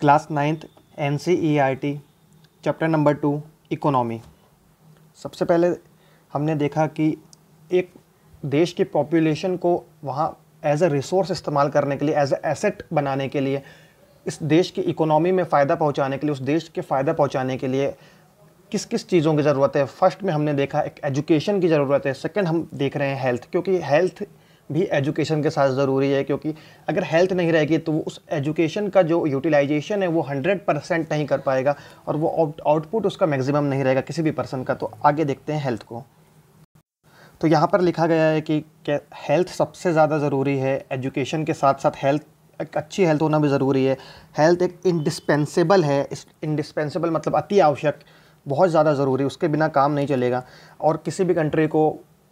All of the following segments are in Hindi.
class ninth N e chapter number two economy सबसे पहले हमने देखा कि एक देश की पॉपुलेशन को वहाँ एज ए रिसोर्स इस्तेमाल करने के लिए एज ए एसेट बनाने के लिए इस देश की इकोनॉमी में फ़ायदा पहुँचाने के लिए उस देश के फ़ायदा पहुँचाने के लिए किस किस चीज़ों की ज़रूरत है फर्स्ट में हमने देखा एक एजुकेशन की ज़रूरत है सेकंड हम देख रहे हैं हेल्थ क्योंकि हेल्थ भी एजुकेशन के साथ ज़रूरी है क्योंकि अगर हेल्थ नहीं रहेगी तो वो उस एजुकेशन का जो यूटिलाइजेशन है वो हंड्रेड परसेंट नहीं कर पाएगा और वो आउटपुट उसका मैक्सिमम नहीं रहेगा किसी भी पर्सन का तो आगे देखते हैं हेल्थ को तो यहाँ पर लिखा गया है कि हेल्थ सबसे ज़्यादा ज़रूरी है एजुकेशन के साथ साथ हेल्थ एक अच्छी हेल्थ होना भी ज़रूरी है हेल्थ एक इंडिस्पेंसेबल है इस इंडिस्पेंसेबल मतलब अति आवश्यक बहुत ज़्यादा ज़रूरी उसके बिना काम नहीं चलेगा और किसी भी कंट्री को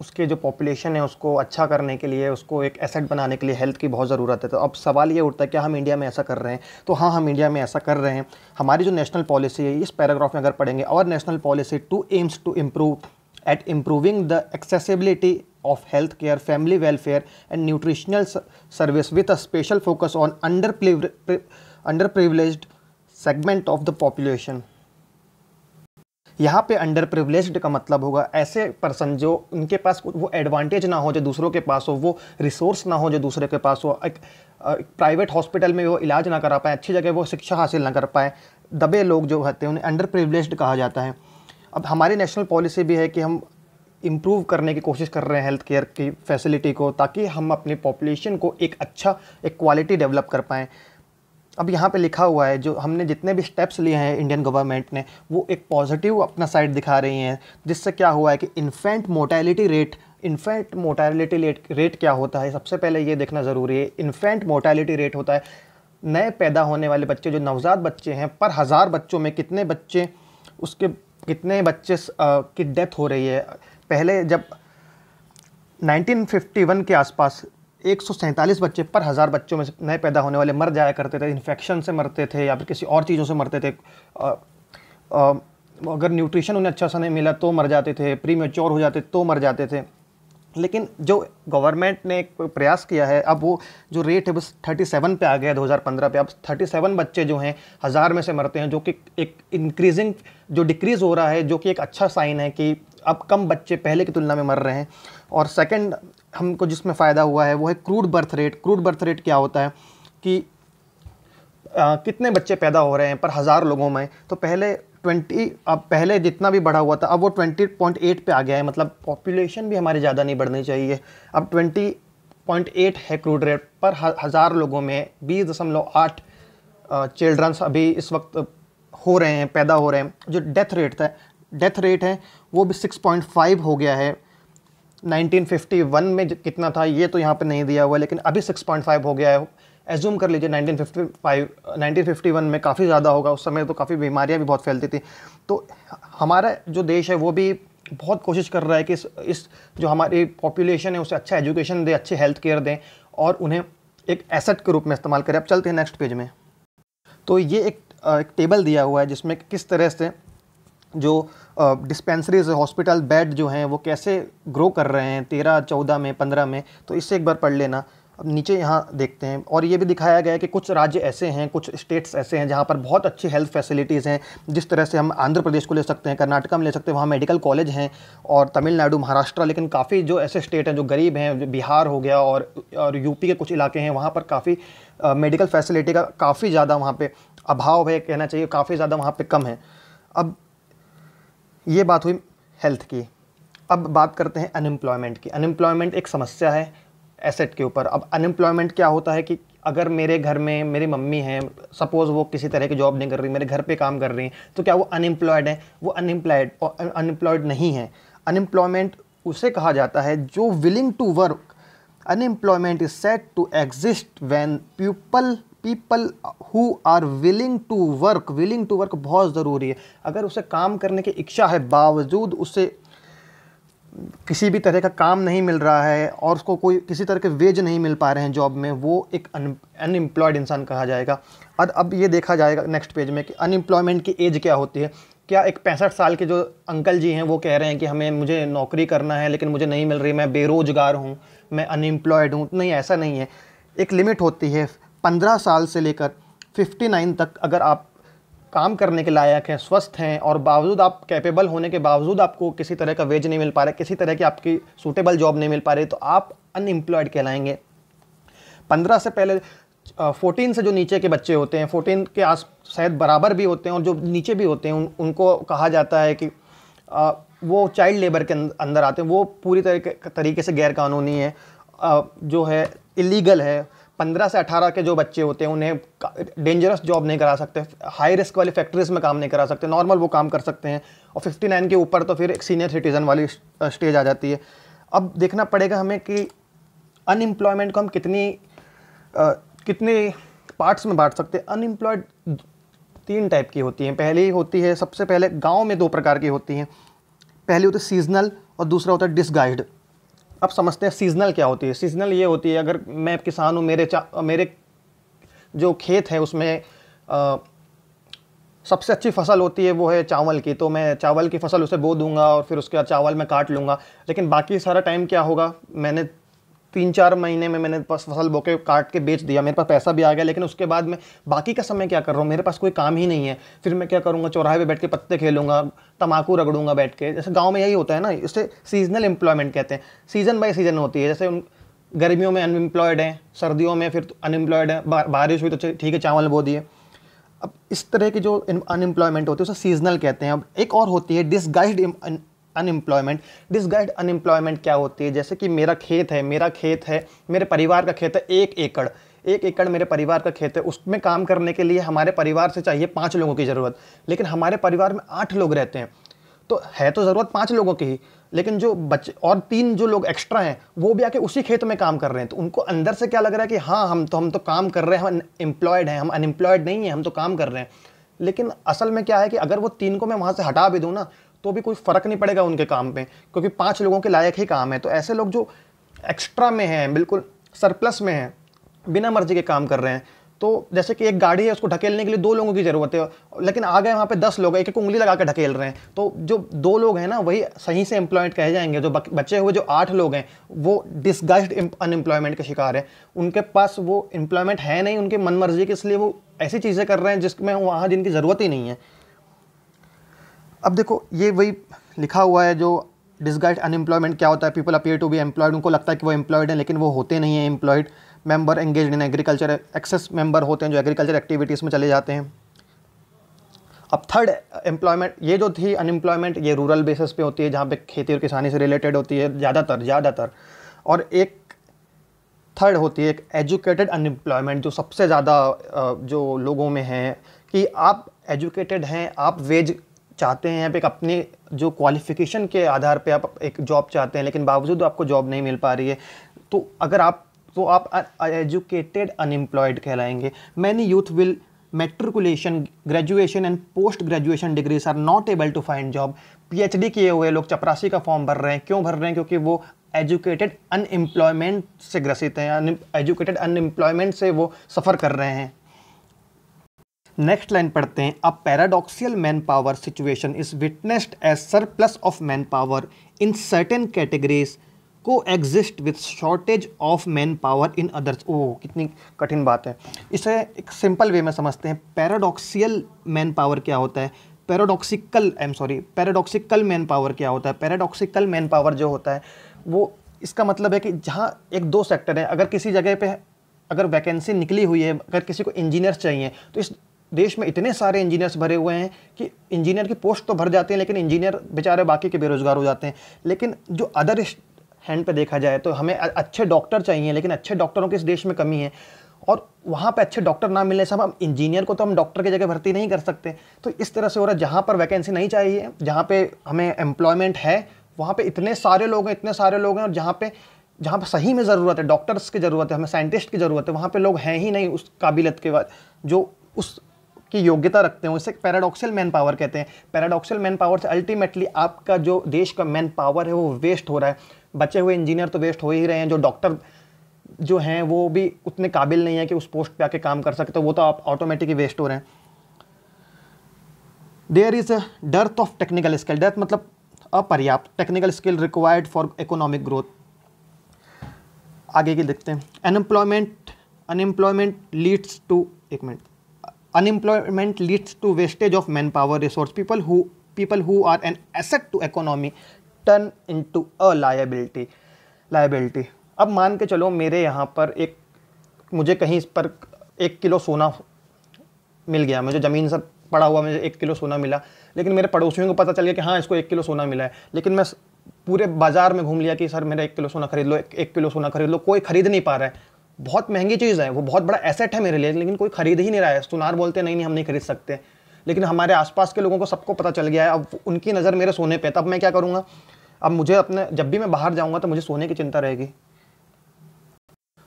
उसके जो पॉपुलेशन है उसको अच्छा करने के लिए उसको एक एसेट बनाने के लिए हेल्थ की बहुत ज़रूरत है तो अब सवाल ये उठता है क्या हम इंडिया में ऐसा कर रहे हैं तो हाँ हम इंडिया में ऐसा कर रहे हैं हमारी जो नेशनल पॉलिसी है इस पैराग्राफ में अगर पढ़ेंगे और national policy to aims to improve at the improving of health care family welfare and nutritional service service a special focus on under privilege segment of the population यहाँ पे अंडर प्रिवलेज्ड का मतलब होगा ऐसे पर्सन जो उनके पास वो एडवांटेज ना हो जो दूसरों के पास हो वो रिसोर्स ना हो जो दूसरे के पास हो एक प्राइवेट हॉस्पिटल में वो इलाज ना करा पाए अच्छी जगह वो शिक्षा हासिल ना कर पाए दबे लोग जो रहते हैं उन्हें अंडर प्रिवलेज्ड कहा जाता है अब हमारी नेशनल पॉलिसी भी है कि हम इम्प्रूव करने की कोशिश कर रहे हैं हेल्थ केयर की फैसिलिटी को ताकि हम अपनी पॉपुलेशन को एक अच्छा एक क्वालिटी डेवलप कर पाएँ अब यहाँ पे लिखा हुआ है जो हमने जितने भी स्टेप्स लिए हैं इंडियन गवर्नमेंट ने वो एक पॉजिटिव अपना साइड दिखा रही हैं जिससे क्या हुआ है कि infant mortality rate infant mortality rate rate क्या होता है सबसे पहले ये देखना ज़रूरी है इन्फेंट मोटेलिटी रेट होता है नए पैदा होने वाले बच्चे जो नवजात बच्चे हैं पर हज़ार बच्चों में कितने बच्चे उसके कितने बच्चे की डेथ हो रही है पहले जब 1951 के आसपास एक बच्चे पर हज़ार बच्चों में से नए पैदा होने वाले मर जाया करते थे इन्फेक्शन से मरते थे या फिर किसी और चीज़ों से मरते थे आ, आ, अगर न्यूट्रिशन उन्हें अच्छा सा नहीं मिला तो मर जाते थे प्री मेच्योर हो जाते तो मर जाते थे लेकिन जो गवर्नमेंट ने एक प्रयास किया है अब वो जो रेट है बस 37 पे आ गया 2015 पे अब 37 बच्चे जो हैं हज़ार में से मरते हैं जो कि एक इंक्रीजिंग जो डिक्रीज़ हो रहा है जो कि एक अच्छा साइन है कि अब कम बच्चे पहले की तुलना में मर रहे हैं और सेकंड हमको जिसमें फ़ायदा हुआ है वो है crude birth rate crude birth rate क्या होता है कि आ, कितने बच्चे पैदा हो रहे हैं पर हज़ार लोगों में तो पहले ट्वेंटी अब पहले जितना भी बढ़ा हुआ था अब वो ट्वेंटी पॉइंट एट पर आ गया है मतलब पॉपुलेशन भी हमारी ज़्यादा नहीं बढ़नी चाहिए अब ट्वेंटी पॉइंट एट है क्रूड रेट पर हज़ार लोगों में बीस दशमलव आठ चिल्ड्रंस अभी इस वक्त हो रहे हैं पैदा हो रहे हैं जो डेथ रेट था डेथ रेट है वो भी सिक्स पॉइंट फाइव हो गया है 1951 में कितना था ये तो यहाँ पे नहीं दिया हुआ है लेकिन अभी 6.5 हो गया है एज्यूम कर लीजिए 1955 1951 में काफ़ी ज़्यादा होगा उस समय तो काफ़ी बीमारियाँ भी बहुत फैलती थी तो हमारा जो देश है वो भी बहुत कोशिश कर रहा है कि इस, इस जो हमारी पॉपुलेशन है उसे अच्छा एजुकेशन दें अच्छे हेल्थ केयर दें और उन्हें एक एसेट के रूप में इस्तेमाल करें अब चलते हैं नेक्स्ट पेज में तो ये एक, एक टेबल दिया हुआ है जिसमें किस तरह से जो डिस्पेंसरीज हॉस्पिटल बेड जो हैं वो कैसे ग्रो कर रहे हैं तेरह चौदह में पंद्रह में तो इससे एक बार पढ़ लेना अब नीचे यहाँ देखते हैं और ये भी दिखाया गया है कि कुछ राज्य ऐसे हैं कुछ स्टेट्स ऐसे हैं जहाँ पर बहुत अच्छी हेल्थ फैसिलिटीज़ हैं जिस तरह से हम आंध्र प्रदेश को ले सकते हैं कर्नाटका में ले सकते हैं वहाँ मेडिकल कॉलेज हैं और तमिलनाडु महाराष्ट्र लेकिन काफ़ी जो ऐसे स्टेट हैं जो गरीब हैं बिहार हो गया और और यूपी के कुछ इलाके हैं वहाँ पर काफ़ी मेडिकल फैसिलिटी का काफ़ी ज़्यादा वहाँ पर अभाव है कहना चाहिए काफ़ी ज़्यादा वहाँ पर कम है अब ये बात हुई हेल्थ की अब बात करते हैं अनएम्प्लॉयमेंट की अनएम्प्लॉयमेंट एक समस्या है एसेट के ऊपर अब अनएम्प्लॉयमेंट क्या होता है कि अगर मेरे घर में मेरी मम्मी हैं सपोज़ वो किसी तरह की जॉब नहीं कर रही मेरे घर पे काम कर रही हैं तो क्या वो अनएम्प्लॉयड है वो अनएम्प्लॉयड और अनएम्प्लॉयड नहीं है अनएम्प्लॉयमेंट उसे कहा जाता है जो willing to work unemployment is set to exist when people people who are willing to work willing to work बहुत ज़रूरी है अगर उसे काम करने की इच्छा है बावजूद उसे किसी भी तरह का काम नहीं मिल रहा है और उसको कोई किसी तरह के वेज नहीं मिल पा रहे हैं जॉब में वो एक अनएम्प्लॉयड इंसान कहा जाएगा और अब ये देखा जाएगा नेक्स्ट पेज में कि अनएम्प्लॉयमेंट की एज क्या होती है क्या एक पैंसठ साल के जो अंकल जी हैं वो कह रहे हैं कि हमें मुझे नौकरी करना है लेकिन मुझे नहीं मिल रही मैं बेरोज़गार हूँ मैं अनएम्प्लॉयड हूँ नहीं ऐसा नहीं है एक लिमिट होती है पंद्रह साल से लेकर फिफ्टी नाइन तक अगर आप काम करने के लायक हैं स्वस्थ हैं और बावजूद आप कैपेबल होने के बावजूद आपको किसी तरह का वेज नहीं मिल पा रहा किसी तरह की आपकी सूटेबल जॉब नहीं मिल पा रही तो आप अनएम्प्लॉयड कहलाएंगे पंद्रह से पहले फोर्टीन से जो नीचे के बच्चे होते हैं फोर्टीन के आस शायद बराबर भी होते हैं और जो नीचे भी होते हैं उन, उनको कहा जाता है कि आ, वो चाइल्ड लेबर के अंदर आते हैं वो पूरी तरीके तरीके से गैरकानूनी है आ, जो है इलीगल है पंद्रह से अठारह के जो बच्चे होते हैं उन्हें डेंजरस जॉब नहीं करा सकते हाई रिस्क वाली फैक्ट्रीज में काम नहीं करा सकते नॉर्मल वो काम कर सकते हैं और फिफ्टी नाइन के ऊपर तो फिर एक सीनियर सिटीज़न वाली स्टेज आ जाती है अब देखना पड़ेगा हमें कि अनएम्प्लॉयमेंट को हम कितनी आ, कितने पार्ट्स में बांट सकते हैं अनएम्प्लॉयड तीन टाइप की होती हैं पहली होती है सबसे पहले गाँव में दो प्रकार की होती हैं पहली होती है सीजनल और दूसरा होता है डिसगाइड अब समझते हैं सीजनल क्या होती है सीजनल ये होती है अगर मैं किसान हूँ मेरे चा मेरे जो खेत है उसमें आ, सबसे अच्छी फसल होती है वो है चावल की तो मैं चावल की फसल उसे बो दूंगा और फिर उसके बाद चावल मैं काट लूँगा लेकिन बाकी सारा टाइम क्या होगा मैंने तीन चार महीने में मैंने फसल बोके काट के बेच दिया मेरे पास पैसा भी आ गया लेकिन उसके बाद मैं बाकी का समय क्या कर रहा हूँ मेरे पास कोई काम ही नहीं है फिर मैं क्या करूँगा चौराहे पे बैठ के पत्ते खेलूँगा तमाकू रगड़ूंगा बैठ के जैसे गाँव में यही होता है ना इसे सीजनल एम्प्लॉयमेंट कहते हैं सीज़न बाई सीज़न होती है जैसे गर्मियों में अनएम्प्लॉयड हैं सर्दियों में फिर अनएम्प्लॉयड है बारिश हुई तो ठीक है चावल बो दिए अब इस तरह की जो अनएम्प्लॉयमेंट होती है उसे सीजनल कहते हैं अब एक और होती है डिसगाइड अनएम्प्लॉयमेंट डिसगाइड अनएम्प्लॉयमेंट क्या होती है जैसे कि मेरा खेत है मेरा खेत है मेरे परिवार का खेत है एक एकड़ एक एकड़ मेरे परिवार का खेत है उसमें काम करने के लिए हमारे परिवार से चाहिए पाँच लोगों की ज़रूरत लेकिन हमारे परिवार में आठ लोग रहते हैं तो है तो ज़रूरत पाँच लोगों की ही लेकिन जो बच्चे और तीन जो लोग एक्स्ट्रा हैं वो भी आके उसी खेत में काम कर रहे हैं तो उनको अंदर से क्या लग रहा है कि हाँ हम तो हम तो काम कर रहे हैं हम एम्प्लॉयड हैं हम अनएम्प्लॉयड नहीं हैं हम तो काम कर रहे हैं लेकिन असल में क्या है कि अगर वो तीन को मैं वहाँ से हटा भी दूँ ना तो भी कोई फ़र्क नहीं पड़ेगा उनके काम पे क्योंकि पाँच लोगों के लायक ही काम है तो ऐसे लोग जो एक्स्ट्रा में हैं बिल्कुल सरप्लस में हैं बिना मर्जी के काम कर रहे हैं तो जैसे कि एक गाड़ी है उसको ढकेलने के लिए दो लोगों की ज़रूरत है लेकिन आ गए वहाँ पे दस लोग एक एक उंगली लगा के ढकेल रहे हैं तो जो दो लोग हैं ना वही सही से एम्प्लॉयड कहे जाएंगे जो बचे हुए जो आठ लोग हैं वो डिस्गस्ड अनएम्प्लॉयमेंट के शिकार हैं उनके पास वो एम्प्लॉयमेंट है नहीं उनके मन मर्जी के इसलिए वो ऐसी चीज़ें कर रहे हैं जिसमें वहाँ जिनकी ज़रूरत ही नहीं है अब देखो ये वही लिखा हुआ है जो डिस्गाइड अनएम्प्लॉयमेंट क्या होता है people appear to be employed उनको लगता है कि वो एम्प्लॉयड है लेकिन वो होते नहीं है employed member engage in agriculture excess member होते हैं जो एग्रीकल्चर एक्टिविटीज़ में चले जाते हैं अब थर्ड एम्प्लॉयमेंट ये जो थी अनएम्प्लॉयमेंट ये रूरल बेसिस पे होती है जहाँ पे खेती और किसानी से रिलेटेड होती है ज़्यादातर ज़्यादातर और एक थर्ड होती है एक एजुकेटेड अनएम्प्लॉयमेंट जो सबसे ज़्यादा जो लोगों में है कि आप एजुकेटेड हैं आप वेज चाहते हैं आप एक अपने जो क्वालिफिकेशन के आधार पे आप एक जॉब चाहते हैं लेकिन बावजूद आपको जॉब नहीं मिल पा रही है तो अगर आप तो आप एजुकेटेड अनएम्प्लॉयड कहलाएंगे many youth will matriculation graduation and post graduation degrees are not able to find job PhD किए हुए लोग चपरासी का फॉर्म भर रहे हैं क्यों भर रहे हैं क्योंकि वो एजुकेटेड अनएम्प्लॉयमेंट से ग्रसित हैं एजुकेटेड अनएम्प्लॉयमेंट से वो सफ़र कर रहे हैं नेक्स्ट लाइन पढ़ते हैं a paradoxical manpower situation is witnessed as surplus of manpower in certain categories coexist with shortage of manpower in others ओ कितनी कठिन बात है इसे एक सिंपल वे में समझते हैं पैराडॉक्सियल मैन पावर क्या होता है paradoxical I am sorry paradoxical manpower क्या होता है पैराडॉक्सिकल मैन पावर जो होता है वो इसका मतलब है कि जहाँ एक दो सेक्टर है अगर किसी जगह पे अगर वैकेंसी निकली हुई है अगर किसी को इंजीनियर चाहिए तो इस देश में इतने सारे इंजीनियर्स भरे हुए हैं कि इंजीनियर की पोस्ट तो भर जाते हैं लेकिन इंजीनियर बेचारे बाकी के बेरोज़गार हो जाते हैं लेकिन जो अदर हैंड पे देखा जाए तो हमें अच्छे डॉक्टर चाहिए लेकिन अच्छे डॉक्टरों की इस देश में कमी है और वहाँ पे अच्छे डॉक्टर ना मिलने से हम इंजीनियर को तो हम डॉक्टर की जगह भर्ती नहीं कर सकते तो इस तरह से हो रहा है जहाँ पर वैकेंसी नहीं चाहिए जहाँ पे हमें एम्प्लॉयमेंट है वहाँ पे इतने सारे लोग हैं इतने सारे लोग हैं और जहाँ पे जहाँ पर सही में ज़रूरत है डॉक्टर्स की ज़रूरत है हमें साइंटिस्ट की ज़रूरत है वहाँ पर लोग हैं ही नहीं उस काबिलियत के बाद जो उस की योग्यता रखते हो इसे पैराडॉक्सल मैन पावर कहते हैं पैराडॉक्सल मैन पावर से अल्टीमेटली आपका जो देश का मैन पावर है वो वेस्ट हो रहा है बचे हुए इंजीनियर तो वेस्ट हो ही रहे हैं जो डॉक्टर जो हैं वो भी उतने काबिल नहीं है कि उस पोस्ट पे आके काम कर सकते तो वो तो आप ऑटोमेटिक वेस्ट हो रहे हैं there is a dearth of technical skill dearth मतलब अपर्याप्त technical skill required for economic growth आगे की देखते हैं अनएम्प्लॉयमेंट अनएम्प्लॉयमेंट लीड्स टू एक minute unemployment to wastage of manpower resource people who people who are an asset to economy turn into a liability liability अब मान के चलो मेरे यहाँ पर एक मुझे कहीं इस पर एक किलो सोना मिल गया मुझे ज़मीन से पड़ा हुआ मुझे एक किलो सोना मिला लेकिन मेरे पड़ोसियों को पता चल गया कि हाँ इसको एक किलो सोना मिला है लेकिन मैं पूरे बाज़ार में घूम लिया कि सर मेरा एक किलो सोना खरीद लो एक, एक किलो सोना खरीद लो कोई खरीद नहीं पा रहा है बहुत महंगी चीज़ है वो बहुत बड़ा एसेट है मेरे लिए लेकिन कोई खरीद ही नहीं रहा है सुनार बोलते नहीं नहीं हम नहीं खरीद सकते लेकिन हमारे आसपास के लोगों को सबको पता चल गया है अब उनकी नज़र मेरे सोने पे तब मैं क्या करूँगा अब मुझे अपने जब भी मैं बाहर जाऊँगा तो मुझे सोने की चिंता रहेगी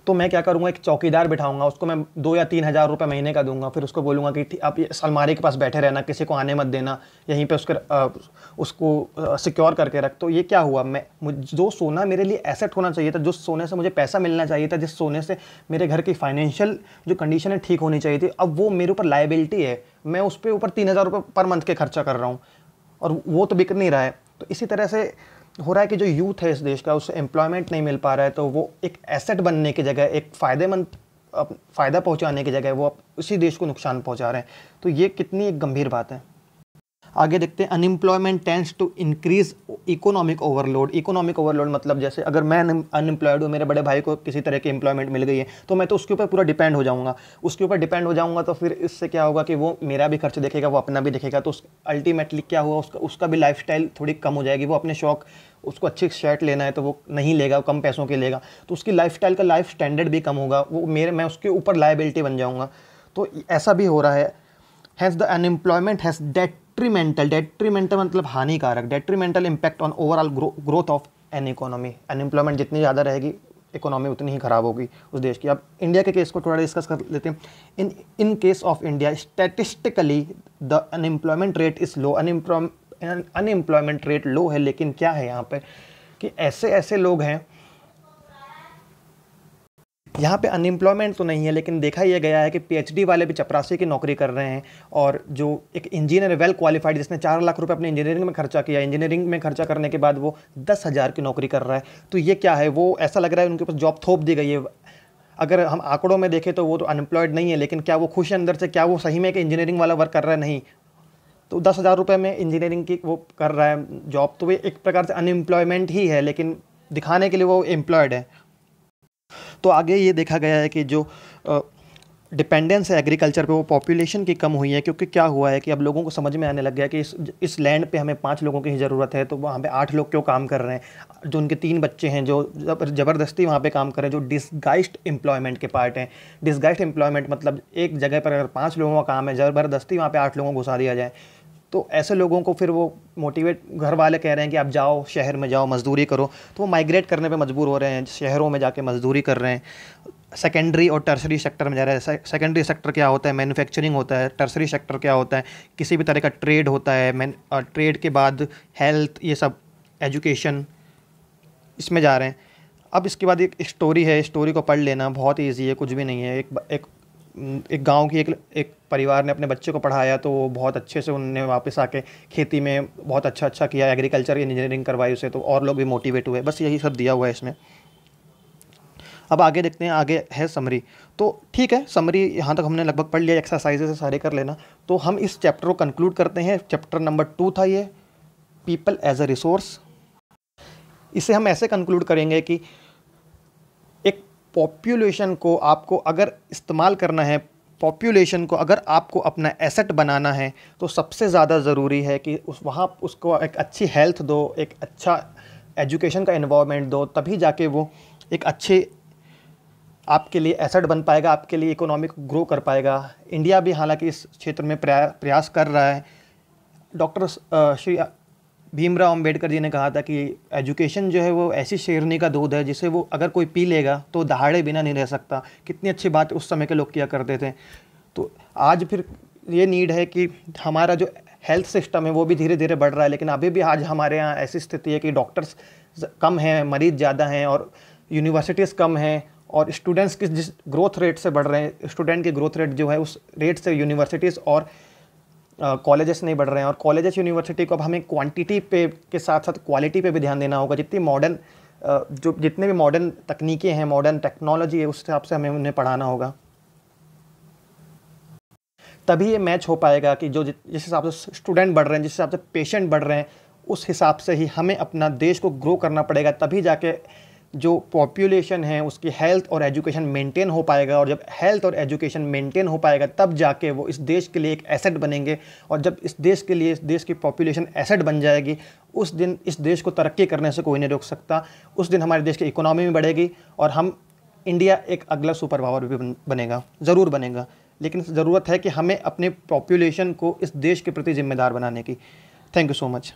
तो मैं क्या करूँगा एक चौकीदार बिठाऊंगा उसको मैं दो या तीन हज़ार रुपये महीने का दूंगा फिर उसको बोलूँगा कि आप ये अलमारी के पास बैठे रहना किसी को आने मत देना यहीं पर उसके आ, उसको सिक्योर करके रख तो ये क्या हुआ मैं जो सोना मेरे लिए एसेट होना चाहिए था जिस सोने से मुझे पैसा मिलना चाहिए था जिस सोने से मेरे घर की फाइनेंशियल जो कंडीशन है ठीक होनी चाहिए थी अब वो मेरे ऊपर लाइबिलिटी है मैं उस पर ऊपर तीन हज़ार रुपये पर मंथ के खर्चा कर रहा हूँ और वो तो बिक नहीं रहा है तो इसी तरह से हो रहा है कि जो यूथ है इस देश का उससे एम्प्लॉयमेंट नहीं मिल पा रहा है तो वो एक एसेट बनने की जगह एक फ़ायदेमंद फ़ायदा पहुंचाने की जगह वो उसी देश को नुकसान पहुंचा रहे हैं तो ये कितनी एक गंभीर बात है आगे देखते हैं unemployment tends to increase economic overload economic overload मतलब जैसे अगर मैं अनएम्प्लॉयड हूँ मेरे बड़े भाई को किसी तरह की एम्प्लॉयमेंट मिल गई है तो मैं तो उसके ऊपर पूरा डिपेंड हो जाऊँगा उसके ऊपर डिपेंड हो जाऊँगा तो फिर इससे क्या होगा कि वो मेरा भी खर्च देखेगा वो अपना भी देखेगा तो अल्टीमेटली क्या हुआ उसका उसका भी लाइफ थोड़ी कम हो जाएगी वो अपने शौक उसको अच्छी शर्ट लेना है तो वो नहीं लेगा कम पैसों के लेगा तो उसकी स्टाइल का लाइफ स्टैंडर्ड भी कम होगा वो मेरे मैं उसके ऊपर लाइबिलिटी बन जाऊँगा तो ऐसा भी हो रहा है has the unemployment has det detrimental detrimental मतलब हानिकारक detrimental impact on overall growth of an economy unemployment जितनी ज़्यादा रहेगी इकोनॉमी उतनी ही ख़राब होगी उस देश की अब इंडिया के केस को थोड़ा डिस्कस कर लेते हैं in in case of India statistically the unemployment rate is low unemployment rate low है लेकिन क्या है यहाँ पर कि ऐसे ऐसे लोग हैं यहाँ पे अनएम्प्लॉयमेंट तो नहीं है लेकिन देखा यह गया है कि पीएचडी वाले भी चपरासी की नौकरी कर रहे हैं और जो एक इंजीनियर वेल क्वालिफाइड जिसने चार लाख रुपए अपने इंजीनियरिंग में खर्चा किया इंजीनियरिंग में खर्चा करने के बाद वो दस हज़ार की नौकरी कर रहा है तो ये क्या है वो ऐसा लग रहा है उनके पास जॉब थोप दी गई है अगर हम आंकड़ों में देखें तो वो तो अनएम्प्लॉयड नहीं है लेकिन क्या वो खुश है अंदर से क्या वो सही में एक इंजीनियरिंग वाला वर्क कर रहा है नहीं तो दस हज़ार रुपये में इंजीनियरिंग की वो कर रहा है जॉब तो वे एक प्रकार से अनएम्प्लॉयमेंट ही है लेकिन दिखाने के लिए वो एम्प्लॉयड है तो आगे ये देखा गया है कि जो डिपेंडेंस है एग्रीकल्चर पे वो पॉपुलेशन की कम हुई है क्योंकि क्या हुआ है कि अब लोगों को समझ में आने लग गया कि इस इस लैंड पे हमें पाँच लोगों की ही ज़रूरत है तो वहाँ पे आठ लोग क्यों काम कर रहे हैं जो उनके तीन बच्चे हैं जो ज़बरदस्ती वहाँ पे काम कर रहे हैं जो डिसगाइस्ड एम्प्लॉयमेंट के पार्ट हैं डिसगाइस्ड एम्प्लॉयमेंट मतलब एक जगह पर अगर पाँच लोगों का काम है ज़बरदस्ती वहाँ पर आठ लोगों को घुसा दिया जाए तो ऐसे लोगों को फिर वो मोटिवेट घर वाले कह रहे हैं कि आप जाओ शहर में जाओ मजदूरी करो तो वो माइग्रेट करने पे मजबूर हो रहे हैं शहरों में जाके मजदूरी कर रहे हैं सेकेंडरी और टर्सरी सेक्टर में जा रहे हैं सेकेंडरी सेक्टर क्या होता है मैन्युफैक्चरिंग होता है टर्सरी सेक्टर क्या होता है किसी भी तरह का ट्रेड होता है मैन ट्रेड के बाद हेल्थ ये सब एजुकेशन इसमें जा रहे हैं अब इसके बाद एक स्टोरी है स्टोरी को पढ़ लेना बहुत ईजी है कुछ भी नहीं है एक एक एक गांव की एक एक परिवार ने अपने बच्चे को पढ़ाया तो वो बहुत अच्छे से उनने वापस आके खेती में बहुत अच्छा अच्छा किया एग्रीकल्चर इंजीनियरिंग करवाई उसे तो और लोग भी मोटिवेट हुए बस यही सब दिया हुआ है इसमें अब आगे देखते हैं आगे है समरी तो ठीक है समरी यहाँ तक हमने लगभग पढ़ लिया से सारे कर लेना तो हम इस चैप्टर को कंक्लूड करते हैं चैप्टर नंबर टू था ये पीपल एज अ रिसोर्स इसे हम ऐसे कंक्लूड करेंगे कि पॉपुलेशन को आपको अगर इस्तेमाल करना है पॉपुलेशन को अगर आपको अपना एसेट बनाना है तो सबसे ज़्यादा ज़रूरी है कि उस वहाँ उसको एक अच्छी हेल्थ दो एक अच्छा एजुकेशन का इन्वामेंट दो तभी जाके वो एक अच्छे आपके लिए एसेट बन पाएगा आपके लिए इकोनॉमिक ग्रो कर पाएगा इंडिया भी हालांकि इस क्षेत्र में प्रयास कर रहा है डॉक्टर श्री भीमराव अंबेडकर जी ने कहा था कि एजुकेशन जो है वो ऐसी शेरनी का दूध है जिसे वो अगर कोई पी लेगा तो दहाड़े बिना नहीं रह सकता कितनी अच्छी बात उस समय के लोग किया करते थे तो आज फिर ये नीड है कि हमारा जो हेल्थ सिस्टम है वो भी धीरे धीरे बढ़ रहा है लेकिन अभी भी आज हमारे यहाँ ऐसी स्थिति है कि डॉक्टर्स कम हैं मरीज ज़्यादा हैं और यूनिवर्सिटीज़ कम हैं और स्टूडेंट्स की जिस ग्रोथ रेट से बढ़ रहे हैं स्टूडेंट की ग्रोथ रेट जो है उस रेट से यूनिवर्सिटीज़ और कॉलेजेस नहीं बढ़ रहे हैं और कॉलेजेस यूनिवर्सिटी को अब हमें क्वांटिटी पे के साथ साथ क्वालिटी पे भी ध्यान देना होगा जितनी मॉडर्न जो जितने भी मॉडर्न तकनीकें हैं मॉडर्न टेक्नोलॉजी है उस हिसाब से हमें उन्हें पढ़ाना होगा तभी ये मैच हो पाएगा कि जो जिस हिसाब से स्टूडेंट बढ़ रहे हैं जिस हिसाब से पेशेंट बढ़ रहे हैं उस हिसाब से ही हमें अपना देश को ग्रो करना पड़ेगा तभी जाके जो पॉपुलेशन है उसकी हेल्थ और एजुकेशन मेंटेन हो पाएगा और जब हेल्थ और एजुकेशन मेंटेन हो पाएगा तब जाके वो इस देश के लिए एक एसेट बनेंगे और जब इस देश के लिए इस देश की पॉपुलेशन एसेट बन जाएगी उस दिन इस देश को तरक्की करने से कोई नहीं रोक सकता उस दिन हमारे देश की इकोनॉमी भी बढ़ेगी और हम इंडिया एक अगला सुपर पावर भी बनेगा ज़रूर बनेगा लेकिन ज़रूरत है कि हमें अपने पॉपुलेशन को इस देश के प्रति जिम्मेदार बनाने की थैंक यू सो मच